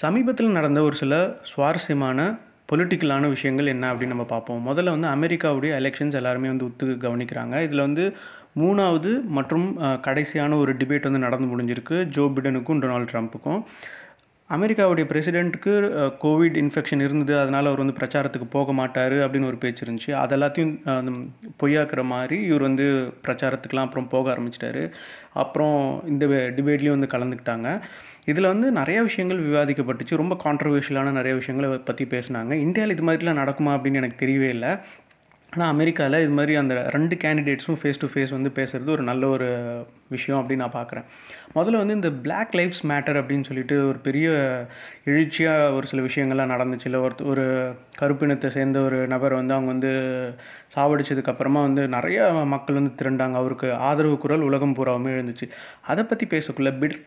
சமீபத்தில் நடந்த ஒரு சில சுவாரஸ்யமான பொலிட்டிக்கலான விஷயங்கள் என்ன அப்படின்னு நம்ம பார்ப்போம் முதல்ல வந்து அமெரிக்காவுடைய எலெக்ஷன்ஸ் எல்லாருமே வந்து ஒத்து கவனிக்கிறாங்க இதில் வந்து மூணாவது மற்றும் கடைசியான ஒரு டிபேட் வந்து நடந்து முடிஞ்சிருக்கு ஜோ பிடனுக்கும் டொனால்டு ட்ரம்ப்புக்கும் அமெரிக்காவுடைய பிரசிடெண்ட்டுக்கு கோவிட் இன்ஃபெக்ஷன் இருந்தது அதனால் அவர் வந்து பிரச்சாரத்துக்கு போக மாட்டார் அப்படின்னு ஒரு பேச்சு இருந்துச்சு அதெல்லாத்தையும் பொய்யாக்குற மாதிரி இவர் வந்து பிரச்சாரத்துக்கெலாம் அப்புறம் போக ஆரம்பிச்சிட்டாரு அப்புறம் இந்த டிபேட்லேயும் வந்து கலந்துக்கிட்டாங்க இதில் வந்து நிறைய விஷயங்கள் விவாதிக்கப்பட்டுச்சு ரொம்ப கான்ட்ரவர்ஷியலான நிறைய விஷயங்களை பற்றி பேசினாங்க இந்தியாவில் இது மாதிரிலாம் நடக்குமா அப்படின்னு எனக்கு தெரியவே இல்லை ஆனால் அமெரிக்காவில் இது மாதிரி அந்த ரெண்டு கேண்டிடேட்ஸும் ஃபேஸ் டு ஃபேஸ் வந்து பேசுகிறது ஒரு நல்ல ஒரு விஷயம் அப்படின்னு நான் பார்க்குறேன் முதல்ல வந்து இந்த பிளாக் லைஃப்ஸ் மேட்டர் அப்படின்னு சொல்லிட்டு ஒரு பெரிய எழுச்சியாக ஒரு சில விஷயங்கள்லாம் நடந்துச்சு இல்லை ஒரு ஒரு கருப்பினத்தை சேர்ந்த ஒரு நபர் வந்து அவங்க வந்து சாவடிச்சதுக்கப்புறமா வந்து நிறைய மக்கள் வந்து திரண்டாங்க அவருக்கு ஆதரவு குரல் உலகம் பூராவுமே எழுந்துச்சு அதை பற்றி பேசக்குள்ள பிட்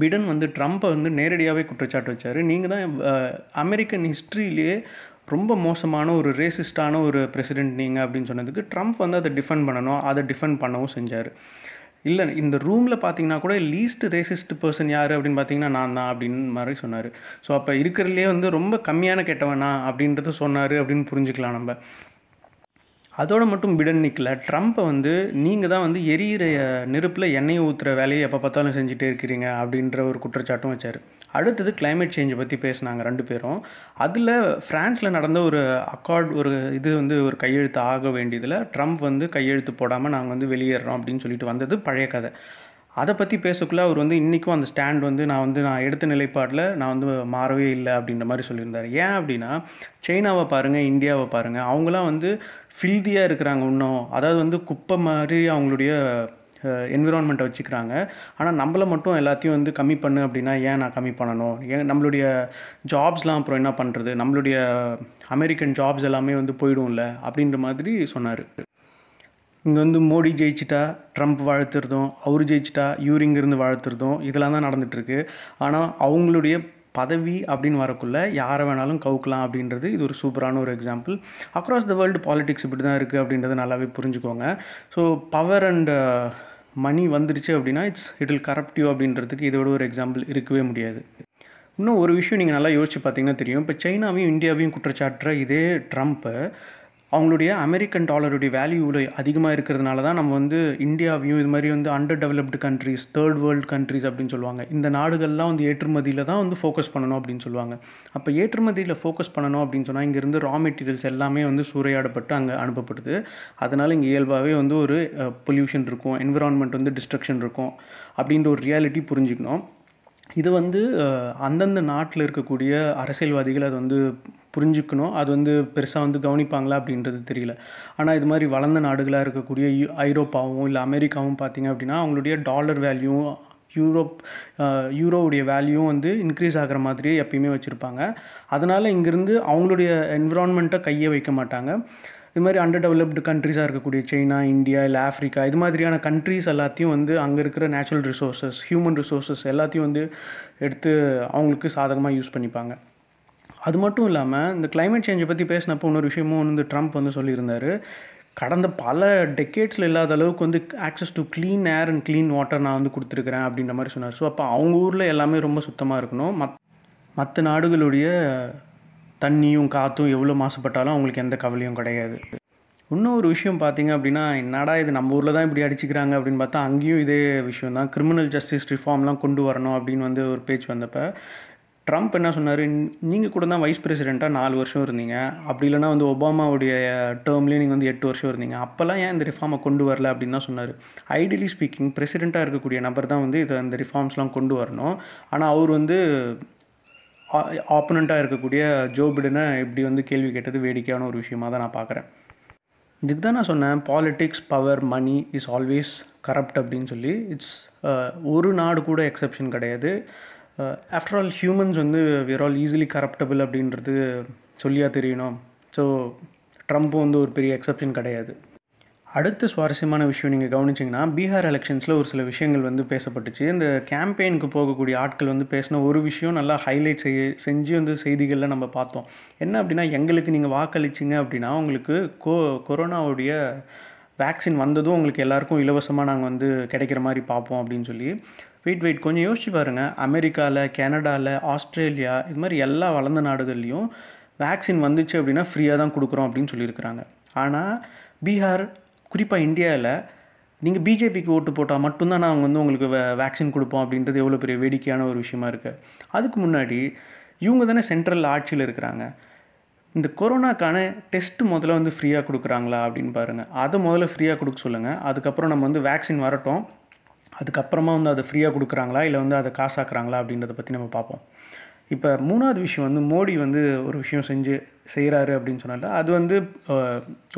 பிடன் வந்து ட்ரம்ப்பை வந்து நேரடியாகவே குற்றச்சாட்டு வச்சார் நீங்கள் தான் அமெரிக்கன் ஹிஸ்ட்ரியிலேயே ரொம்ப மோசமான ஒரு ரேசிஸ்டான ஒரு பிரசிடெண்ட் நீங்கள் அப்படின்னு சொன்னதுக்கு ட்ரம்ப் வந்து அதை டிஃபெண்ட் பண்ணணும் அதை டிஃபெண்ட் பண்ணவும் செஞ்சார் இல்லை இந்த ரூமில் பார்த்தீங்கன்னா கூட லீஸ்ட் ரேசிஸ்ட் பர்சன் யார் அப்படின்னு பார்த்தீங்கன்னா நான் தான் அப்படின்னு மாதிரி சொன்னார் ஸோ அப்போ இருக்கிறதுலே வந்து ரொம்ப கம்மியான கெட்டவனா அப்படின்றத சொன்னார் அப்படின்னு புரிஞ்சுக்கலாம் நம்ம அதோடு மட்டும் பிடன் நிற்கல ட்ரம்ப்பை வந்து நீங்கள் தான் வந்து எரியிற நெருப்பில் எண்ணெய் ஊற்றுற வேலையை எப்போ பார்த்தாலும் செஞ்சுட்டே இருக்கிறீங்க அப்படின்ற ஒரு குற்றச்சாட்டும் வச்சார் அடுத்தது கிளைமேட் சேஞ்சை பற்றி பேசினாங்க ரெண்டு பேரும் அதில் ஃப்ரான்ஸில் நடந்த ஒரு அக்கார்ட் ஒரு இது வந்து ஒரு கையெழுத்து ஆக வேண்டியதில் ட்ரம்ப் வந்து கையெழுத்து போடாமல் நாங்கள் வந்து வெளியேறோம் அப்படின்னு சொல்லிட்டு வந்தது பழைய கதை அதை பற்றி பேசக்குள்ளே அவர் வந்து இன்றைக்கும் அந்த ஸ்டாண்ட் வந்து நான் வந்து நான் எடுத்த நிலைப்பாட்டில் நான் வந்து மாறவே இல்லை அப்படின்ற மாதிரி சொல்லியிருந்தார் ஏன் அப்படின்னா சைனாவை பாருங்கள் இந்தியாவை பாருங்கள் அவங்களாம் வந்து ஃபில்தியாக இருக்கிறாங்க இன்னும் அதாவது வந்து குப்பை மாதிரி அவங்களுடைய என்விரான்மெண்ட்டை வச்சுக்கிறாங்க ஆனால் நம்மளை மட்டும் எல்லாத்தையும் வந்து கம்மி பண்ணு அப்படின்னா ஏன் நான் கம்மி பண்ணணும் ஏன் நம்மளுடைய ஜாப்ஸ்லாம் அப்புறம் என்ன பண்ணுறது நம்மளுடைய அமெரிக்கன் ஜாப்ஸ் எல்லாமே வந்து போயிடும்ல அப்படின்ற மாதிரி சொன்னார் இங்கே வந்து மோடி ஜெயிச்சிட்டா ட்ரம்ப் வாழ்த்துறதும் அவர் ஜெயிச்சிட்டா இவர் இங்கேருந்து வாழ்த்துறதும் இதெல்லாம் தான் நடந்துகிட்ருக்கு ஆனால் அவங்களுடைய பதவி அப்படின்னு வரக்குள்ளே யாரை வேணாலும் கவுக்கலாம் அப்படின்றது இது ஒரு சூப்பரான ஒரு example across the world politics இப்படி தான் இருக்குது அப்படின்றத நல்லாவே புரிஞ்சுக்கோங்க ஸோ பவர் அண்ட் மணி வந்துருச்சு அப்படின்னா இட்ஸ் இட் இல் கரப்டிவ் அப்படின்றதுக்கு இதோட ஒரு எக்ஸாம்பிள் இருக்கவே முடியாது இன்னும் ஒரு விஷயம் நீங்கள் நல்லா யோசிச்சு பார்த்தீங்கன்னா தெரியும் இப்போ சைனாவையும் இந்தியாவையும் குற்றச்சாட்டுற இதே ட்ரம்ப்பு அவங்களுடைய அமெரிக்கன் டாலருடைய வேல்யூவில் அதிகமாக இருக்கிறதுனால தான் நம்ம வந்து இந்தியாவையும் இது மாதிரி வந்து under developed countries third world countries அப்படின்னு சொல்லுவாங்க இந்த நாடுகள்லாம் வந்து ஏற்றுமதியில் தான் வந்து ஃபோக்கஸ் பண்ணணும் அப்படின்னு சொல்லுவாங்க அப்போ ஏற்றுமதியில் ஃபோக்கஸ் பண்ணணும் அப்படின்னு சொன்னால் இங்கேருந்து ரா மெட்டீரியல்ஸ் எல்லாமே வந்து சூறையாடப்பட்டு அங்கே அனுப்பப்படுது அதனால் இங்கே இயல்பாகவே வந்து ஒரு பொல்யூஷன் இருக்கும் என்விரான்மெண்ட் வந்து டிஸ்ட்ரக்ஷன் இருக்கும் அப்படின்ற ஒரு ரியாலிட்டி புரிஞ்சுக்கணும் இது வந்து அந்தந்த நாட்டில் இருக்கக்கூடிய அரசியல்வாதிகள் அது வந்து புரிஞ்சுக்கணும் அது வந்து பெருசாக வந்து கவனிப்பாங்களா அப்படின்றது தெரியல ஆனால் இது மாதிரி வளர்ந்த நாடுகளாக இருக்கக்கூடிய ஐரோப்பாவும் இல்லை அமெரிக்காவும் பார்த்திங்க அப்படின்னா அவங்களுடைய டாலர் வேல்யூ யூரோப் யூரோவுடைய வேல்யூவும் வந்து இன்க்ரீஸ் ஆகிற மாதிரியே எப்பயுமே வச்சுருப்பாங்க அதனால் இங்கேருந்து அவங்களுடைய என்விரான்மெண்ட்டை கையை வைக்க மாட்டாங்க இது மாதிரி அண்டர் டெவலப்டு கண்ட்ரிஸாக இருக்கக்கூடிய சைனா இந்தியா இல்லை ஆஃப்ரிக்கா இது மாதிரியான கண்ட்ரிஸ் எல்லாத்தையும் வந்து அங்கே இருக்கிற நேச்சுரல் ரிசோர்ஸஸ் ஹியூமன் ரிசோர்ஸஸ் எல்லாத்தையும் வந்து எடுத்து அவங்களுக்கு சாதகமாக யூஸ் பண்ணிப்பாங்க அது மட்டும் இல்லாமல் இந்த கிளைமேட் சேஞ்சை பற்றி பேசினப்போ இன்னொரு விஷயமும் வந்து ட்ரம்ப் வந்து சொல்லியிருந்தார் கடந்த பல டெக்கேட்ஸில் இல்லாத அளவுக்கு வந்து access to clean air and clean water நான் வந்து கொடுத்துருக்குறேன் அப்படின்ற மாதிரி சொன்னார் ஸோ அப்போ அவங்க ஊரில் எல்லாமே ரொம்ப சுத்தமாக இருக்கணும் மத் மற்ற நாடுகளுடைய தண்ணியும் காற்றும் எவ்வளோ மாசுபட்டாலும் அவங்களுக்கு எந்த கவலையும் கிடையாது இன்னொரு விஷயம் பார்த்திங்க அப்படின்னா என்னடா இது நம்ம ஊரில் தான் இப்படி அடிச்சுக்கிறாங்க அப்படின்னு பார்த்தா அங்கேயும் இதே விஷயம் தான் கிரிமினல் ஜஸ்டிஸ் ரிஃபார்ம்லாம் கொண்டு வரணும் அப்படின்னு வந்து ஒரு பேச்சு வந்தப்போ ட்ரம்ப் என்ன சொன்னார் நீங்கள் கூட தான் வைஸ் பிரசிடெண்ட்டாக நாலு வருஷம் இருந்தீங்க அப்படி இல்லைனா வந்து ஒபாமாவுடைய டேர்ம்லேயும் நீங்கள் வந்து எட்டு வருஷம் இருந்தீங்க அப்போல்லாம் ஏன் இந்த ரிஃபார்மை கொண்டு வரல அப்படின்னு தான் சொன்னார் ஐடியலி ஸ்பீக்கிங் பிரசிடெண்ட்டாக இருக்கக்கூடிய நபர் தான் வந்து இதை அந்த ரிஃபார்ம்ஸ்லாம் கொண்டு வரணும் ஆனால் அவர் வந்து ஆப்போனண்ட்டாக இருக்கக்கூடிய ஜோ பிடனை இப்படி வந்து கேள்வி கேட்டது வேடிக்கையான ஒரு விஷயமாக தான் நான் பார்க்குறேன் இதுக்கு தான் நான் சொன்னேன் politics power money is always corrupt அப்படின்னு சொல்லி இட்ஸ் ஒரு நாடு கூட எக்ஸப்ஷன் கிடையாது ஆஃப்டர் ஆல் ஹியூமன்ஸ் வந்து விர் ஆல் ஈஸிலி கரப்டபிள் அப்படின்றது சொல்லியாக தெரியணும் ஸோ ட்ரம்ப்பும் வந்து ஒரு பெரிய எக்ஸப்ஷன் கிடையாது அடுத்த சுவாரஸ்யமான விஷயம் நீங்கள் கவனிச்சிங்கன்னா பீகார் எலெக்ஷன்ஸில் ஒரு சில விஷயங்கள் வந்து பேசப்பட்டுச்சு இந்த கேம்பெயினுக்கு போகக்கூடிய ஆட்கள் வந்து பேசின ஒரு விஷயம் நல்லா ஹைலைட் செய் செஞ்சு வந்து செய்திகளில் நம்ம பார்த்தோம் என்ன அப்படின்னா எங்களுக்கு நீங்கள் வாக்களிச்சிங்க அப்படின்னா உங்களுக்கு கோ கொரோனாவுடைய வேக்சின் வந்ததும் உங்களுக்கு எல்லாருக்கும் இலவசமாக நாங்கள் வந்து கிடைக்கிற மாதிரி பார்ப்போம் அப்படின்னு சொல்லி வெயிட் வெயிட் கொஞ்சம் யோசிச்சு பாருங்கள் அமெரிக்காவில் கனடாவில் ஆஸ்திரேலியா இது மாதிரி எல்லா வளர்ந்த நாடுகள்லேயும் வேக்சின் வந்துச்சு அப்படின்னா ஃப்ரீயாக தான் கொடுக்குறோம் அப்படின்னு சொல்லியிருக்கிறாங்க ஆனால் பீகார் குறிப்பாக இந்தியாவில் நீங்கள் பிஜேபிக்கு ஓட்டு போட்டால் மட்டும்தான் நாங்கள் வந்து உங்களுக்கு வே வேக்சின் கொடுப்போம் அப்படின்றது எவ்வளோ பெரிய வேடிக்கையான ஒரு விஷயமா இருக்குது அதுக்கு முன்னாடி இவங்க தானே சென்ட்ரல் ஆட்சியில் இருக்கிறாங்க இந்த கொரோனாக்கான டெஸ்ட் முதல்ல வந்து ஃப்ரீயாக கொடுக்குறாங்களா அப்படின்னு பாருங்கள் அதை முதல்ல ஃப்ரீயாக கொடுக்க சொல்லுங்கள் அதுக்கப்புறம் நம்ம வந்து வேக்சின் வரட்டும் அதுக்கப்புறமா வந்து அதை ஃப்ரீயாக கொடுக்குறாங்களா இல்லை வந்து அதை காசாக்குறாங்களா அப்படின்றத பற்றி நம்ம பார்ப்போம் இப்போ மூணாவது விஷயம் வந்து மோடி வந்து ஒரு விஷயம் செஞ்சு செய்கிறாரு அப்படின்னு சொன்னால அது வந்து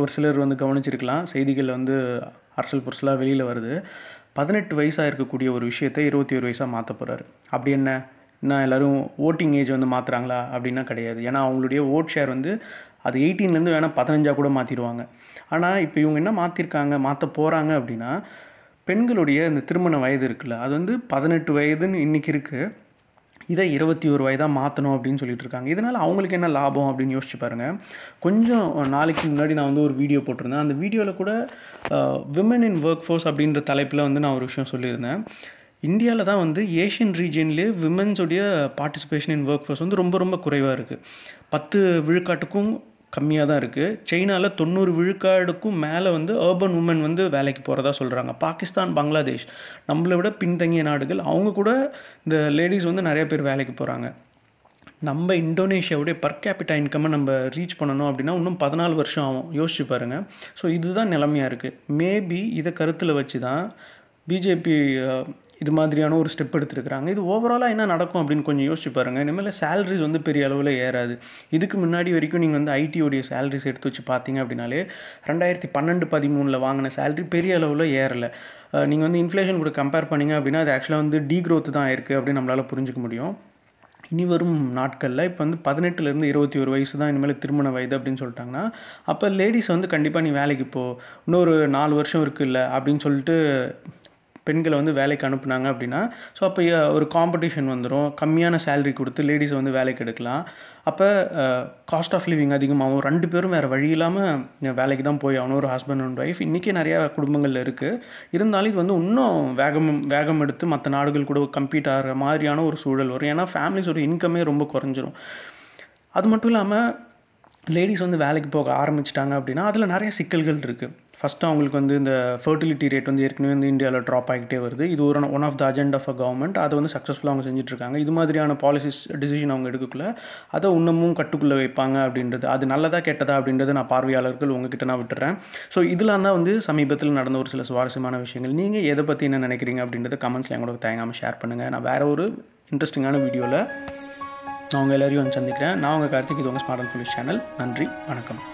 ஒரு சிலர் வந்து கவனிச்சிருக்கலாம் செய்திகள் வந்து அரசல் புரசலாக வெளியில் வருது பதினெட்டு வயசாக இருக்கக்கூடிய ஒரு விஷயத்தை இருபத்தி ஒரு வயசாக மாற்ற போகிறாரு அப்படி என்ன நான் எல்லோரும் ஓட்டிங் ஏஜ் வந்து மாற்றுறாங்களா அப்படின்னா கிடையாது ஏன்னா அவங்களுடைய ஓட் ஷேர் வந்து அது எயிட்டீன்லேருந்து வேணால் பதினஞ்சாக கூட மாற்றிடுவாங்க ஆனால் இப்போ இவங்க என்ன மாற்றிருக்காங்க மாற்ற போகிறாங்க அப்படின்னா பெண்களுடைய இந்த திருமண வயது இருக்குல்ல அது வந்து பதினெட்டு வயதுன்னு இன்றைக்கி இருக்குது இதை இருபத்தி ஒரு வயதாக மாற்றணும் அப்படின்னு சொல்லிட்டு இருக்காங்க இதனால் அவங்களுக்கு என்ன லாபம் அப்படின்னு யோசிச்சு பாருங்கள் கொஞ்சம் நாளைக்கு முன்னாடி நான் வந்து ஒரு வீடியோ போட்டிருந்தேன் அந்த வீடியோவில் கூட விமன் இன் ஒர்க் ஃபோர்ஸ் அப்படின்ற தலைப்பில் வந்து நான் ஒரு விஷயம் சொல்லியிருந்தேன் இந்தியாவில் தான் வந்து ஏஷியன் ரீஜியன்லேயே விமென்ஸுடைய பார்ட்டிசிபேஷன் இன் ஒர்க் ஃபோர்ஸ் வந்து ரொம்ப ரொம்ப குறைவாக இருக்குது பத்து விழுக்காட்டுக்கும் கம்மியாக தான் இருக்குது சைனாவில் தொண்ணூறு விழுக்காடுக்கும் மேலே வந்து அர்பன் உமன் வந்து வேலைக்கு போகிறதா சொல்கிறாங்க பாகிஸ்தான் பங்களாதேஷ் நம்மளை விட பின்தங்கிய நாடுகள் அவங்க கூட இந்த லேடிஸ் வந்து நிறைய பேர் வேலைக்கு போகிறாங்க நம்ம இந்தோனேஷியாவுடைய பர் கேபிட்டா இன்கம்மை நம்ம ரீச் பண்ணணும் அப்படின்னா இன்னும் பதினாலு வருஷம் ஆகும் யோசிச்சு பாருங்கள் ஸோ இதுதான் நிலமையாக இருக்குது மேபி இதை கருத்தில் வச்சு தான் பிஜேபி இது மாதிரியான ஒரு ஸ்டெப் எடுத்துருக்குறாங்க இது ஓவராலாக என்ன நடக்கும் அப்படின்னு கொஞ்சம் யோசிச்சு பாருங்கள் இனிமேல் சேலரிஸ் வந்து பெரிய அளவில் ஏறாது இதுக்கு முன்னாடி வரைக்கும் நீங்கள் வந்து ஐடியோடைய சேலரிஸ் எடுத்து வச்சு பார்த்தீங்க அப்படின்னாலே ரெண்டாயிரத்தி பன்னெண்டு பதிமூணில் வாங்கின சேலரி பெரிய அளவில் ஏறலை நீங்கள் வந்து இன்ஃப்ளேஷன் கூட கம்பேர் பண்ணிங்க அப்படின்னா அது ஆக்சுவலாக வந்து டீ க்ரோத் தான் இருக்குது அப்படின்னு நம்மளால் புரிஞ்சிக்க முடியும் இனி வரும் நாட்களில் இப்போ வந்து பதினெட்டுலேருந்து இருபத்தி ஒரு வயசு தான் இனிமேல் திருமண வயது அப்படின்னு சொல்லிட்டாங்கன்னா அப்போ லேடிஸ் வந்து கண்டிப்பாக நீ வேலைக்கு போ இன்னொரு நாலு வருஷம் இருக்குல்ல அப்படின்னு சொல்லிட்டு பெண்களை வந்து வேலைக்கு அனுப்புனாங்க அப்படின்னா ஸோ அப்போ ஒரு காம்படிஷன் வந்துடும் கம்மியான சேலரி கொடுத்து லேடிஸை வந்து வேலைக்கு எடுக்கலாம் அப்போ காஸ்ட் ஆஃப் லிவிங் அதிகமாகும் ரெண்டு பேரும் வேறு வழி இல்லாமல் வேலைக்கு தான் போய் ஆகணும் ஒரு ஹஸ்பண்ட் அண்ட் ஒய்ஃப் இன்றைக்கி நிறையா குடும்பங்கள் இருக்குது இருந்தாலும் இது வந்து இன்னும் வேகம் வேகம் எடுத்து மற்ற நாடுகள் கூட கம்ப்ளீட் ஆகிற மாதிரியான ஒரு சூழல் வரும் ஏன்னா ஃபேமிலிஸோட இன்கமே ரொம்ப குறைஞ்சிரும் அது மட்டும் இல்லாமல் லேடிஸ் வந்து வேலைக்கு போக ஆரம்பிச்சிட்டாங்க அப்படின்னா அதில் நிறைய சிக்கல்கள் இருக்குது ஃபஸ்ட்டு அவங்களுக்கு வந்து இந்த ஃபர்டிலிட்டி ரேட் வந்து ஏற்கனவே வந்து இந்தியாவில் ட்ராப் ஆகிட்டே வருது இது ஒரு one of the agenda of a government அதை வந்து சக்ஸஸ்ஃபுல்லாக அவங்க செஞ்சுட்ருக்காங்க இது மாதிரியான பாலிசிஸ் டிசிஷன் அவங்க எடுக்கக்குள்ள அதை இன்னமும் கட்டுக்குள்ளே வைப்பாங்க அப்படின்றது அது நல்லதாக கெட்டதா அப்படின்றத நான் பார்வையாளர்கள் உங்ககிட்ட நான் விட்டுறேன் ஸோ இதெல்லாம் தான் வந்து சமீபத்தில் நடந்த ஒரு சில சுவாரஸ்யமான விஷயங்கள் நீங்கள் எதை பற்றி என்ன நினைக்கிறீங்க அப்படின்றத கமெண்ட்ஸில் எங்களோட தயங்காமல் ஷேர் பண்ணுங்கள் நான் வேறு ஒரு இன்ட்ரெஸ்டிங்கான வீடியோவில் நான் உங்கள் எல்லோரையும் வந்து சந்திக்கிறேன் நான் உங்கள் கார்த்திக் இது உங்கள் ஸ்மார்ட் அண்ட் சேனல் நன்றி வணக்கம்